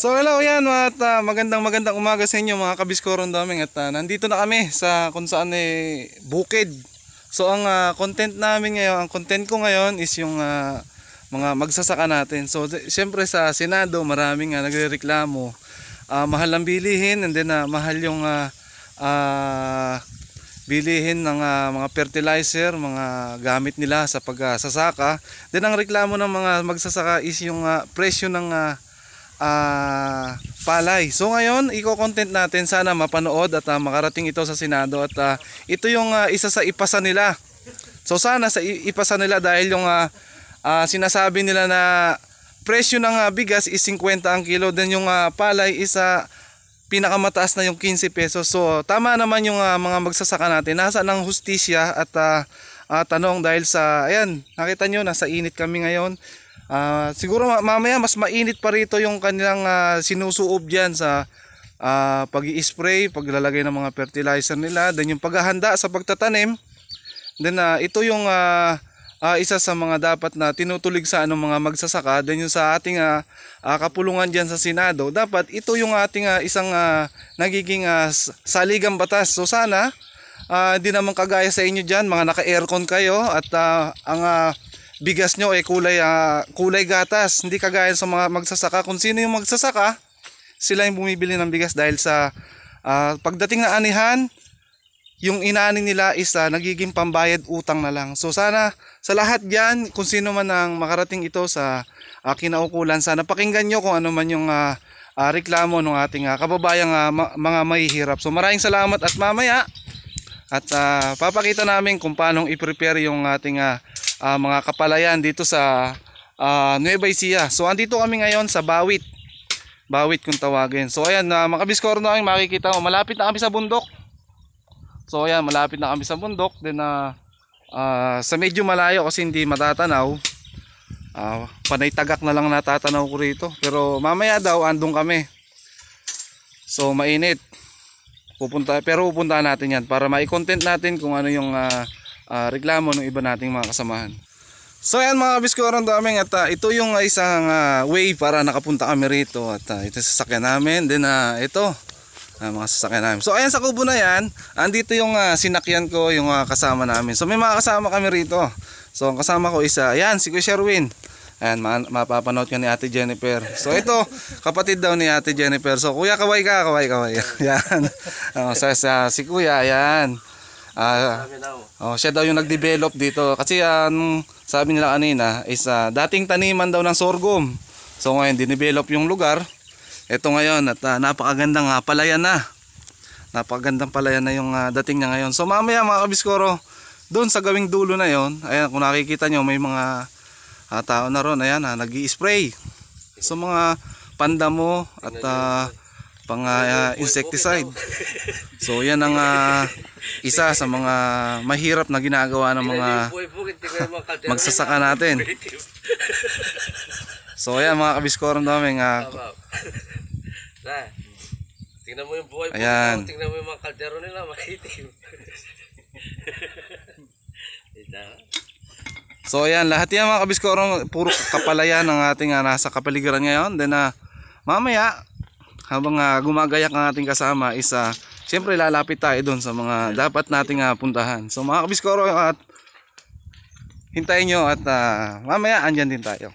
So hello yan at uh, magandang magandang umaga sa inyo mga kabiskoron daming at uh, nandito na kami sa kung saan eh, bukid. So ang uh, content namin ngayon, ang content ko ngayon is yung uh, mga magsasaka natin. So siyempre sa Senado maraming uh, nagrereklamo. Uh, mahal ang bilihin and then uh, mahal yung uh, uh, bilihin ng uh, mga fertilizer, mga gamit nila sa pagsasaka. Uh, then ang reklamo ng mga magsasaka is yung uh, presyo ng uh, uh, palay. So ngayon, i-content natin sana mapanood at uh, makarating ito sa Senado at uh, ito yung uh, isa sa ipasa nila. So sana sa ipasa nila dahil yung uh, uh, sinasabi nila na presyo ng uh, bigas is 50 ang kilo then yung uh, palay is uh, pinakamataas na yung 15 pesos. So tama naman yung uh, mga magsasaka natin. Nasa ng hustisya at uh, uh, tanong dahil sa ayan, nakita nyo nasa init kami ngayon. Uh, siguro mamaya mas mainit pa rito yung kanilang uh, sinusuob diyan sa uh, pag-i-spray, paglalagay ng mga fertilizer nila, then yung paghahanda sa pagtatanim. Then uh, ito yung uh, uh, isa sa mga dapat na tinutulig sa anong mga magsasaka. Then yung sa ating uh, uh, kapulungan diyan sa Senado, dapat ito yung ating uh, isang uh, nagiging uh, saligang batas. So sana hindi uh, naman kagaya sa inyo diyan, mga naka-aircon kayo at uh, ang uh, bigas nyo ay eh, kulay, uh, kulay gatas. Hindi kagaya sa mga magsasaka. Kung sino yung magsasaka, sila yung bumibili ng bigas dahil sa uh, pagdating na anihan, yung inaaning nila is uh, nagiging pambayad utang na lang. So sana sa lahat yan, kung sino man ang makarating ito sa uh, kinaukulan, sana pakinggan nyo kung ano man yung uh, uh, reklamo ng ating uh, kababayang uh, ma- mga mahihirap. So maraming salamat at mamaya at uh, papakita namin kung paano i-prepare yung ating uh, uh, mga kapalayan dito sa uh, Nueva Ecija. So andito kami ngayon sa Bawit. Bawit kung tawagin. So ayan, uh, mga na ang makikita mo. Malapit na kami sa bundok. So ayan, malapit na kami sa bundok. Then uh, uh, sa medyo malayo kasi hindi matatanaw. Uh, panay tagak na lang natatanaw ko rito. Pero mamaya daw andong kami. So mainit. Pupunta, pero pupuntahan natin yan para ma-content natin kung ano yung uh, uh, reklamo ng iba nating mga kasamahan. So ayan mga kabiskoron daming at uh, ito yung isang uh, way para nakapunta kami rito at uh, ito sasakyan namin then uh, ito uh, mga sasakyan namin. So ayan sa kubo na yan, andito yung uh, sinakyan ko yung uh, kasama namin. So may mga kasama kami rito. So ang kasama ko isa, uh, ayan si Kuya Sherwin. Ayan, mapapanood ka ni Ate Jennifer. So ito, kapatid daw ni Ate Jennifer. So kuya kaway ka, kaway kaway. Ayan. Uh, sa, sa, si kuya, ayan. Ah, oh, siya daw yung nag-develop dito kasi ang ah, um, sabi nila kanina is uh, dating taniman daw ng sorghum. So ngayon dinevelop yung lugar. Ito ngayon at uh, napakagandang uh, palayan na. Napakagandang palayan na yung uh, dating niya ngayon. So mamaya mga kabiskoro, doon sa gawing dulo na yon, ayan kung nakikita nyo may mga uh, tao na ron, ayan uh, nag-i-spray. So mga panda mo at uh, pang uh, insecticide. So yan ang uh, isa sa mga mahirap na ginagawa ng mga eh, magsasaka natin. So ayan mga kabiskoran namin uh, ah, Tingnan mo yung buhay ayan. po. Tingnan mo yung mga kaldero nila, makitim. so ayan, lahat yan mga kabiskoran, puro kapalayan ang ating uh, nasa kapaligiran ngayon. Then uh, mamaya, habang uh, gumagayak ang ating kasama isa uh, siyempre lalapit tayo doon sa mga dapat nating uh, puntahan. So mga kabiskoro at hintayin nyo at uh, mamaya andyan din tayo.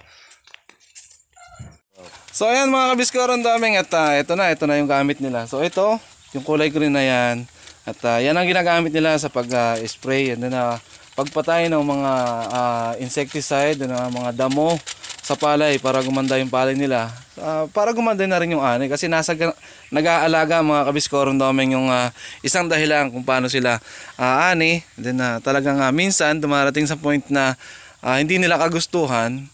So ayan mga kabiskoro ang daming at uh, ito na, ito na yung gamit nila. So ito, yung kulay green na yan. At uh, yan ang ginagamit nila sa pag-spray uh, and then uh, pagpatay ng mga uh, insecticide, ng mga damo sa palay para gumanda yung palay nila. Uh, para gumanda na rin yung ani kasi nasa nag-aalaga mga kabiskoron doming yung uh, isang dahilan kung paano sila uh, ani. Then uh, talagang uh, minsan dumarating sa point na uh, hindi nila kagustuhan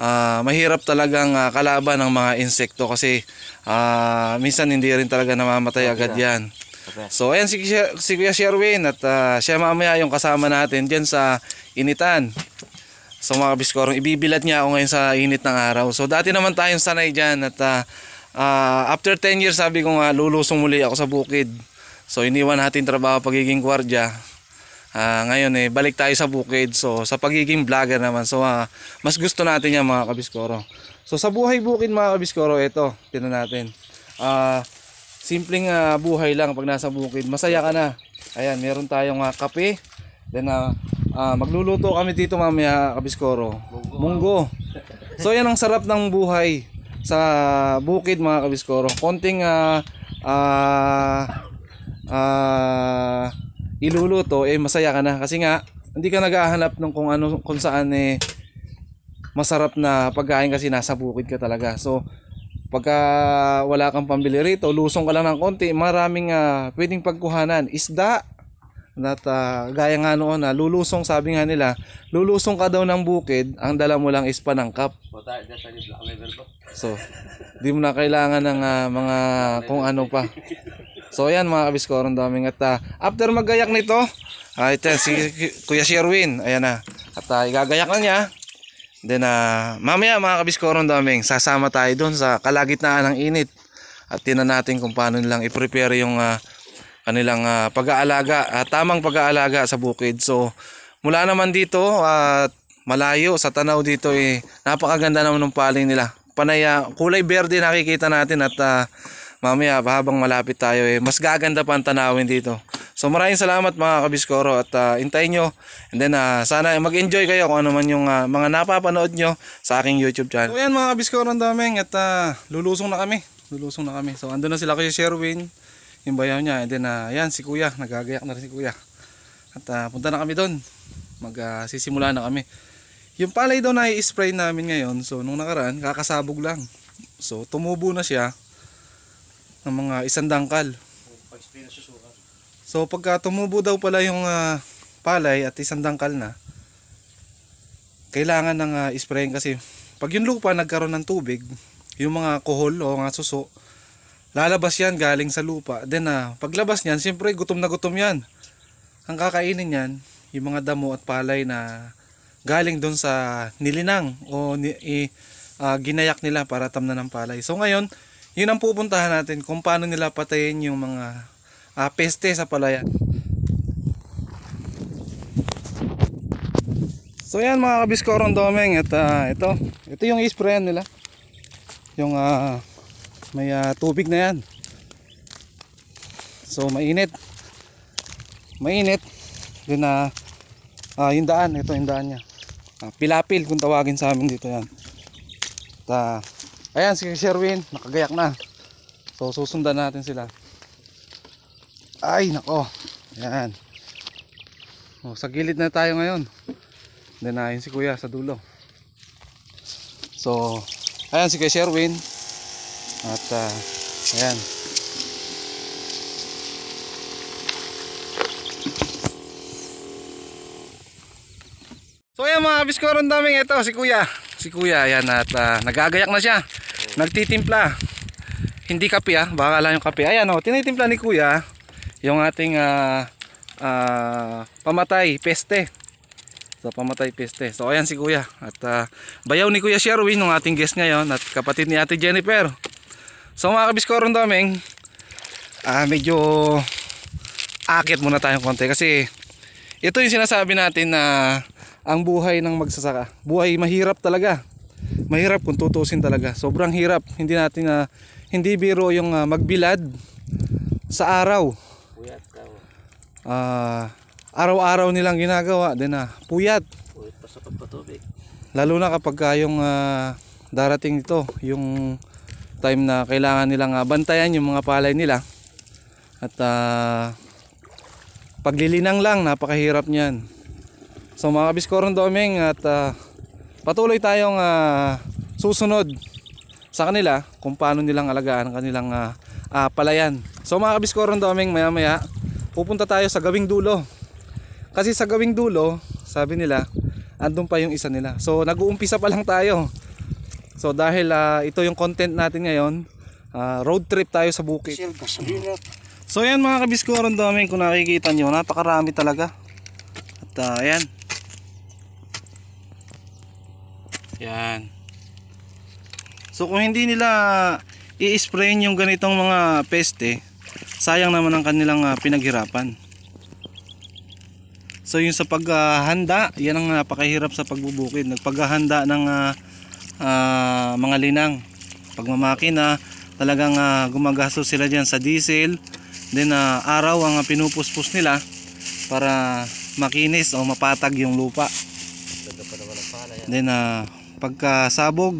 uh, mahirap talagang uh, kalaban ng mga insekto kasi uh, minsan hindi rin talaga namamatay okay. agad yan. So ayan si, si Kuya Sherwin at uh, siya mamaya yung kasama natin dyan sa Initan. So mga biskorong, ibibilad niya ako ngayon sa init ng araw. So dati naman tayong sanay dyan at uh, uh, after 10 years sabi ko nga lulusong muli ako sa bukid. So iniwan natin trabaho pagiging gwardya. Uh, ngayon eh, balik tayo sa bukid. So sa pagiging vlogger naman. So uh, mas gusto natin yan mga kabiskoro. So sa buhay bukid mga kabiskoro, ito, tinan natin. Uh, simpleng uh, buhay lang pag nasa bukid. Masaya ka na. Ayan, meron tayong uh, kape. Then uh, Ah, magluluto kami dito mamaya, Kabiskoro. Munggo. So yan ang sarap ng buhay sa bukid mga Kabiskoro. Konting ah ah ah iluluto eh masaya ka na kasi nga hindi ka naghahanap ng kung ano kung saan eh masarap na pagkain kasi nasa bukid ka talaga. So pagka wala kang pambili rito, lusong ka lang ng konti, maraming uh, pwedeng pagkuhanan. Isda, at uh, gaya nga noon na ah, lulusong sabi nga nila, lulusong ka daw ng bukid, ang dala mo lang is panangkap. So, di mo na kailangan ng uh, mga kung ano pa. So ayan mga kabiskoron daming at uh, after maggayak nito, uh, ito si Kuya Sherwin, ayan na. At uh, igagayak na niya. Then uh, mamaya mga kabiskoron daming, sasama tayo doon sa kalagitnaan ng init. At tinan natin kung paano nilang i-prepare yung uh, kanilang uh, pag-aalaga, uh, tamang pag-aalaga sa bukid. So mula naman dito at uh, malayo sa tanaw dito eh napakaganda naman ng paling nila. Panaya ah, kulay berde nakikita natin at uh, mamaya habang malapit tayo eh mas gaganda pa ang tanawin dito. So maraming salamat mga kabiskoro at uh, intayin nyo and then uh, sana mag-enjoy kayo kung ano man yung uh, mga napapanood nyo sa aking YouTube channel. So yan mga kabiskoro ang daming at uh, lulusong na kami. Lulusong na kami. So andun na sila kay Sherwin yung bayaw niya and then uh, yan si kuya nagagayak na rin si kuya at uh, punta na kami doon magsisimula ah, uh, na kami yung palay daw na i-spray namin ngayon so nung nakaraan kakasabog lang so tumubo na siya ng mga isang dangkal so pagka tumubo daw pala yung uh, palay at isang dangkal na kailangan ng uh, sprayin kasi pag yung lupa nagkaroon ng tubig yung mga kohol o mga suso lalabas yan galing sa lupa then uh, paglabas niyan siyempre gutom na gutom yan ang kakainin niyan yung mga damo at palay na galing doon sa nilinang o ni, uh, ginayak nila para tamnan ng palay so ngayon yun ang pupuntahan natin kung paano nila patayin yung mga uh, peste sa palayan So yan mga kabiskorong doming at uh, ito, ito yung sprayan nila. Yung uh, may uh, tubig na yan so mainit mainit din na uh, uh, ah, yung daan ito yung daan nya uh, ah, pilapil kung tawagin sa amin dito yan at uh, ayan si Sherwin nakagayak na so susundan natin sila ay nako yan oh, sa gilid na tayo ngayon dinahin si kuya sa dulo so ayan si kay Sherwin at uh, ayan so ayan mga biskoron daming ito si kuya si kuya ayan at uh, ah, nagagayak na siya nagtitimpla hindi kape ah baka lang yung kape ayan o oh, tinitimpla ni kuya yung ating uh, uh, pamatay peste So pamatay peste. So ayan si Kuya at uh, bayaw ni Kuya Sherwin ng ating guest ngayon at kapatid ni Ate Jennifer. So mga kabiskorong daming ah, medyo akit muna tayong konti kasi ito yung sinasabi natin na ang buhay ng magsasaka buhay mahirap talaga mahirap kung tutusin talaga sobrang hirap hindi natin na uh, hindi biro yung uh, magbilad sa araw uh, araw-araw nilang ginagawa din na uh, puyat lalo na kapag uh, yung uh, darating dito yung time na kailangan nilang uh, bantayan yung mga palay nila at uh, paglilinang lang napakahirap niyan so mga biskorong doming at uh, patuloy tayong uh, susunod sa kanila kung paano nilang alagaan ang kanilang uh, uh, palayan so mga biskorong doming maya maya pupunta tayo sa gawing dulo kasi sa gawing dulo sabi nila andun pa yung isa nila so nag-uumpisa pa lang tayo So dahil uh, ito yung content natin ngayon, uh, road trip tayo sa bukit. So yan mga kabiskuro, ang daming kung nakikita nyo, napakarami talaga. At uh, ah, yan. Yan. So kung hindi nila i-sprayin yung ganitong mga peste, sayang naman ang kanilang uh, pinaghirapan. So yung sa paghahanda, yan ang napakahirap sa pagbubukid. Nagpaghahanda ng uh, uh, mga linang pagmamakina talagang uh, ah, gumagastos sila dyan sa diesel then uh, araw ang uh, pinupuspos nila para makinis o mapatag yung lupa then uh, pagkasabog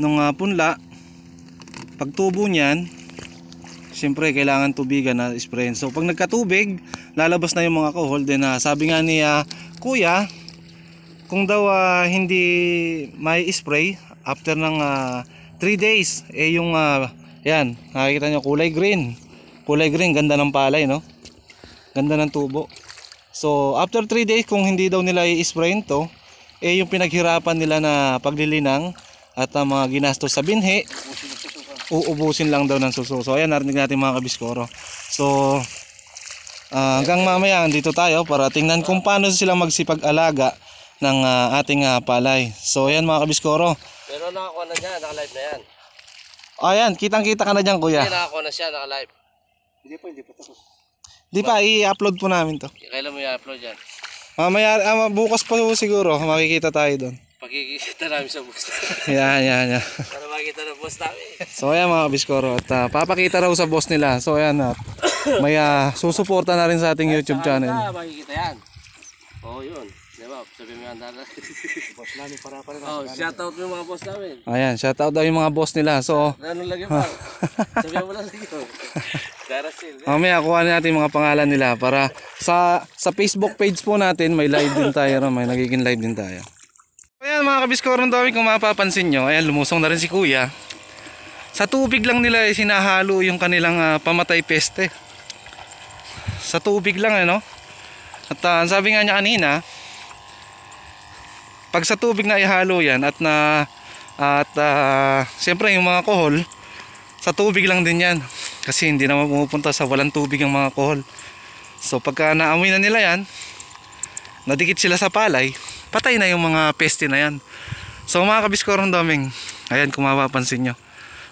ng uh, punla pagtubo niyan syempre kailangan tubigan na uh, sprayin so pag nagkatubig lalabas na yung mga kohol then uh, sabi nga ni uh, kuya kung daw uh, hindi may spray after ng 3 uh, ah, days eh yung uh, yan nakikita nyo kulay green kulay green ganda ng palay no ganda ng tubo so after 3 days kung hindi daw nila i-spray to eh yung pinaghirapan nila na paglilinang at uh, mga ginastos sa binhi uubusin lang daw ng suso so ayan narinig natin mga kabiskoro so uh, hanggang mamaya dito tayo para tingnan kung paano sila magsipag-alaga ng uh, ating uh, palay. So ayan mga kabiskoro. Pero nakakuha na niya, naka-live na yan. Ayan, kitang-kita ka na dyan kuya. Hindi, nakakuha na siya, naka-live. Hindi pa, hindi pa tapos. Hindi pa, i-upload po namin to. Kailan mo i-upload yan? Mamaya, ah, bukas pa siguro, makikita tayo doon. Pagkikita namin sa boss yan, yan, yan. Para makikita ng boss namin. so ayan mga kabiskoro, at uh, papakita raw sa boss nila. So ayan, uh, may uh, susuporta na rin sa ating YouTube channel. Sa makikita yan. oh, yun. Diba? Sabi mo yan, dala. boss namin para pa rin. Oh, shout out yung mga boss namin. Ayan, shout out daw yung mga boss nila. So, ano lagi pa? Oh. Sabi mo lang lagi. Darasil. Mamaya kuha natin mga pangalan nila para sa sa Facebook page po natin may live din tayo, no? may nagiging live din tayo. Ayan mga kabiskoron dami kung mapapansin nyo, ayan lumusong na rin si kuya. Sa tubig lang nila eh, sinahalo yung kanilang uh, pamatay peste. Sa tubig lang ano. Eh, no? At uh, sabi nga niya kanina, pag sa tubig na ihalo yan at na at uh, siyempre yung mga kohol sa tubig lang din yan kasi hindi naman pumupunta sa walang tubig ang mga kohol. So pagka naamoy na nila yan, nadikit sila sa palay, patay na yung mga peste na yan. So mga kabiskorong doming, ayan kung mapapansin nyo.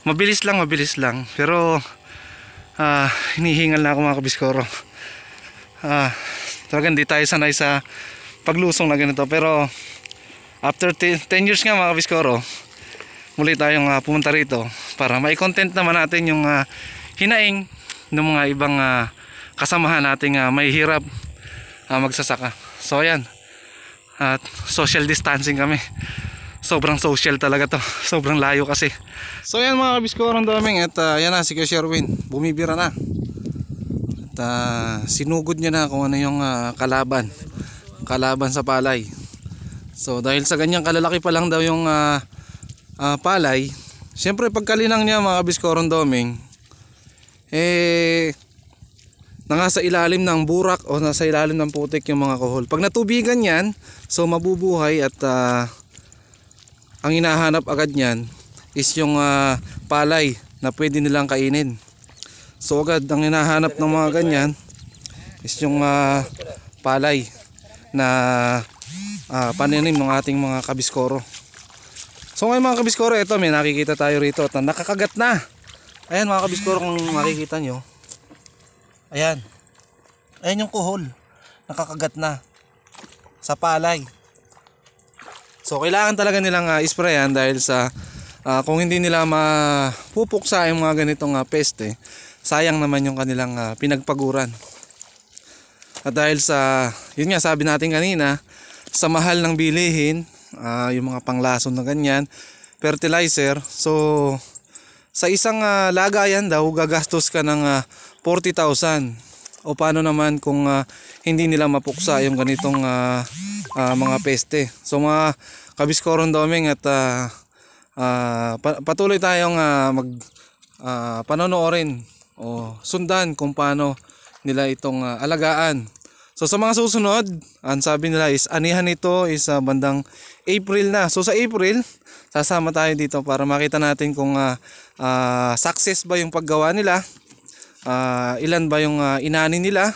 Mabilis lang, mabilis lang. Pero uh, hinihingal na ako mga kabiskoro. Uh, ah, talagang di tayo sanay sa paglusong na ganito. Pero after 10 years nga mga Biskoro muli tayong uh, pumunta rito para mai-content naman natin yung uh, hinaing ng mga ibang uh, kasamahan nating uh, may hirap uh, magsasaka so ayan at social distancing kami sobrang social talaga to sobrang layo kasi so ayan mga Biskoro ang daming at uh, yan na si Sherwin bumibira na at uh, sinugod niya na kung ano yung uh, kalaban kalaban sa palay So dahil sa ganyang kalalaki pa lang daw yung uh, uh, palay, siyempre pagkalinang niya mga biskoron doming, eh nasa ilalim ng burak o nasa ilalim ng putik yung mga kohol. Pag natubigan yan, so mabubuhay at uh, ang hinahanap agad niyan is yung uh, palay na pwede nilang kainin. So agad ang hinahanap ng mga ganyan is yung uh, palay na uh, ah, pananim ng ating mga kabiskoro so ngayon mga kabiskoro ito may nakikita tayo rito at nakakagat na ayan mga kabiskoro kung makikita nyo ayan ayan yung kuhol nakakagat na sa palay so kailangan talaga nilang uh, isprayan dahil sa uh, kung hindi nila mapupuksa yung mga ganitong uh, peste sayang naman yung kanilang uh, pinagpaguran at dahil sa yun nga sabi natin kanina sa mahal ng bilihin, uh, yung mga panglason na ganyan, fertilizer. So, sa isang uh, lagayan daw, gagastos ka ng uh, ah, 40,000. O paano naman kung uh, hindi nila mapuksa yung ganitong uh, uh, mga peste. So mga kabiskoron doming at uh, uh, patuloy tayong uh, mag uh, panonoorin o sundan kung paano nila itong uh, alagaan. So sa mga susunod, ang sabi nila is anihan ito is uh, bandang April na. So sa April, sasama tayo dito para makita natin kung uh, uh, success ba yung paggawa nila. Uh, ilan ba yung uh, inani nila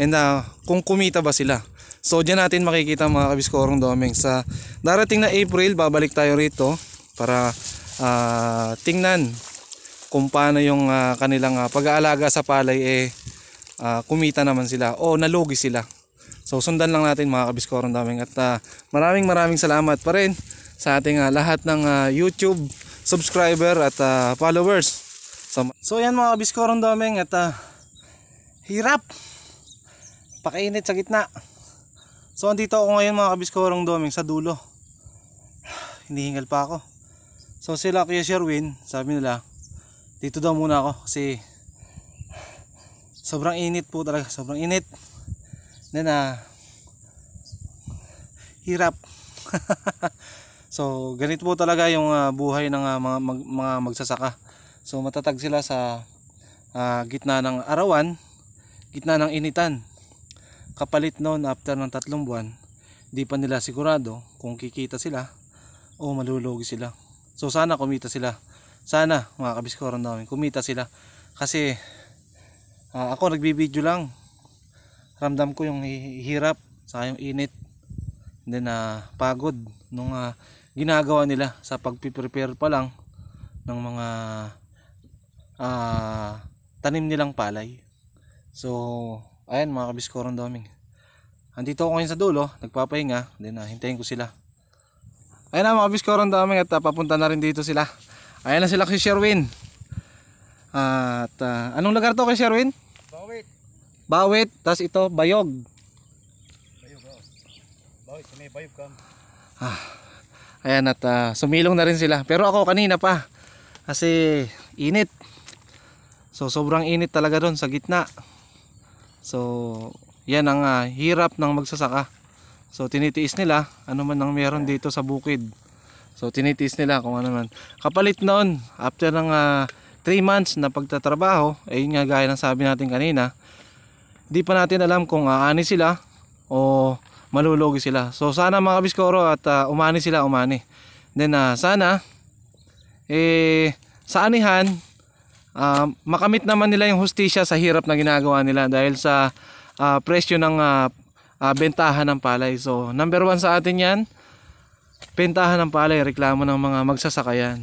and uh, kung kumita ba sila. So diyan natin makikita mga kabiskorong domeng sa darating na April babalik tayo rito para uh, tingnan kung paano yung uh, kanilang uh, pag-aalaga sa palay eh uh, kumita naman sila o nalogi sila. So sundan lang natin mga kabiskoron daming at uh, maraming maraming salamat pa rin sa ating uh, lahat ng uh, YouTube subscriber at uh, followers. So, so yan mga kabiskoron daming at uh, hirap. Pakainit sa gitna. So andito ako ngayon mga kabiskorong doming sa dulo. Hinihingal pa ako. So sila Kuya Sherwin, sabi nila, dito daw muna ako kasi sobrang init po talaga sobrang init na uh, hirap so ganito po talaga yung uh, buhay ng uh, mga, mag, mga magsasaka so matatag sila sa uh, gitna ng arawan gitna ng initan kapalit noon after ng tatlong buwan di pa nila sigurado kung kikita sila o malulugi sila so sana kumita sila sana mga kabiskoran namin kumita sila kasi uh, ako nagbibideo lang ramdam ko yung hirap sa yung init And then uh, pagod nung uh, ginagawa nila sa pagpiprepare pa lang ng mga uh, tanim nilang palay so ayan mga kabiskoron doming andito ako ngayon sa dulo nagpapahinga then uh, hintayin ko sila ayan na mga kabiskoron doming at uh, papunta na rin dito sila ayan na sila si Sherwin uh, at uh, anong lugar to kay Sherwin? bawit, tas ito bayog. Bayog oh. Bawit, sumi bayog kam. Ah. Ayan at uh, sumilong na rin sila. Pero ako kanina pa kasi init. So sobrang init talaga doon sa gitna. So yan ang uh, hirap ng magsasaka. So tinitiis nila ano man ang meron dito sa bukid. So tinitiis nila kung ano man. Kapalit noon after ng 3 uh, ah, months na pagtatrabaho, ayun nga gaya ng sabi natin kanina, di pa natin alam kung aani sila o malulugi sila. So sana mga kabiskoro at uh, umani sila, umani. Then uh, sana eh sa anihan uh, makamit naman nila yung hustisya sa hirap na ginagawa nila dahil sa uh, presyo ng uh, uh, bentahan ng palay. So number one sa atin 'yan, bentahan ng palay, reklamo ng mga magsasakayan.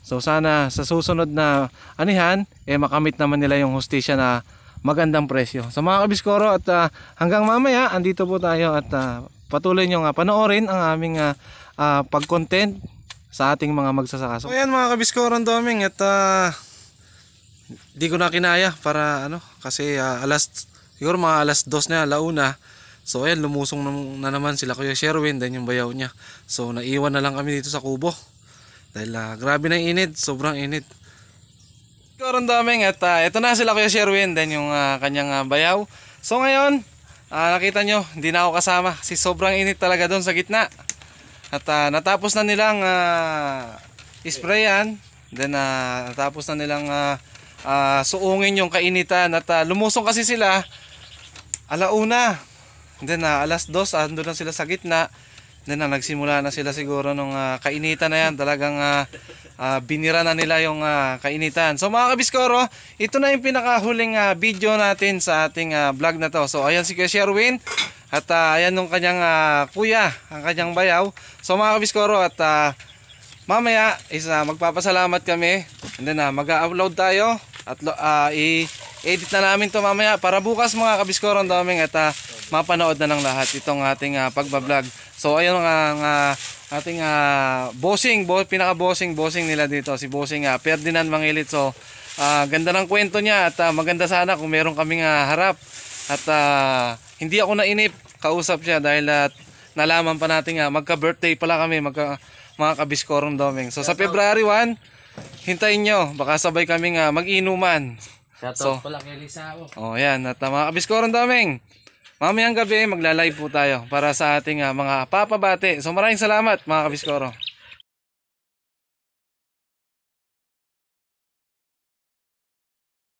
So sana sa susunod na anihan eh makamit naman nila yung hustisya na magandang presyo. So mga kabiskoro at uh, hanggang mamaya andito po tayo at uh, patuloy nyo nga ah, panoorin ang aming uh, uh, pag-content sa ating mga magsasaka. So yan mga kabiskoro ang doming at uh, di ko na kinaya para ano kasi uh, alas siguro mga alas dos na launa So ayan, lumusong na, na naman sila Kuya Sherwin, then yung bayaw niya. So naiwan na lang kami dito sa kubo. Dahil uh, grabe na init, sobrang init. Karon Doming at uh, ah, ito na sila Kuya Sherwin then yung uh, kanyang uh, bayaw. So ngayon, uh, nakita nyo, hindi na ako kasama Si sobrang init talaga doon sa gitna. At uh, natapos na nilang uh, sprayan, then uh, natapos na nilang uh, uh, suungin yung kainitan at uh, lumusong kasi sila alauna. Then uh, alas dos, ando na sila sa gitna. Then na nagsimula na sila siguro nung uh, kainitan na yan. Talagang uh, uh, binira na nila yung uh, kainitan. So mga kabiskoro, ito na yung pinakahuling uh, video natin sa ating uh, vlog na to. So ayan si Sherwin. At uh, ayan yung kanyang uh, kuya, ang kanyang bayaw. So mga kabiskoro at uh, mamaya is uh, magpapasalamat kami. And then uh, mag-upload tayo at uh, i-edit na namin to mamaya para bukas mga kabiskoro ang daming at uh, mapanood na ng lahat itong ating uh, pagbablog. So ayun ang ang uh, ating uh, bossing, bo pinaka bossing bossing nila dito si bossing uh, Ferdinand Mangilit. So uh, ganda ng kwento niya at uh, maganda sana kung meron kaming uh, harap at uh, hindi ako nainip kausap siya dahil at uh, nalaman pa natin nga uh, magka-birthday pala kami magka mga kabiskorum doming. So sa February 1, hintayin nyo baka sabay kaming uh, mag-inuman. Shoutout so, pala kay Lisa. Oh, oh yan at uh, mga kabiskorum doming. Mamayang gabi, magla-live po tayo para sa ating uh, mga papabate. So maraming salamat mga kabiskoro.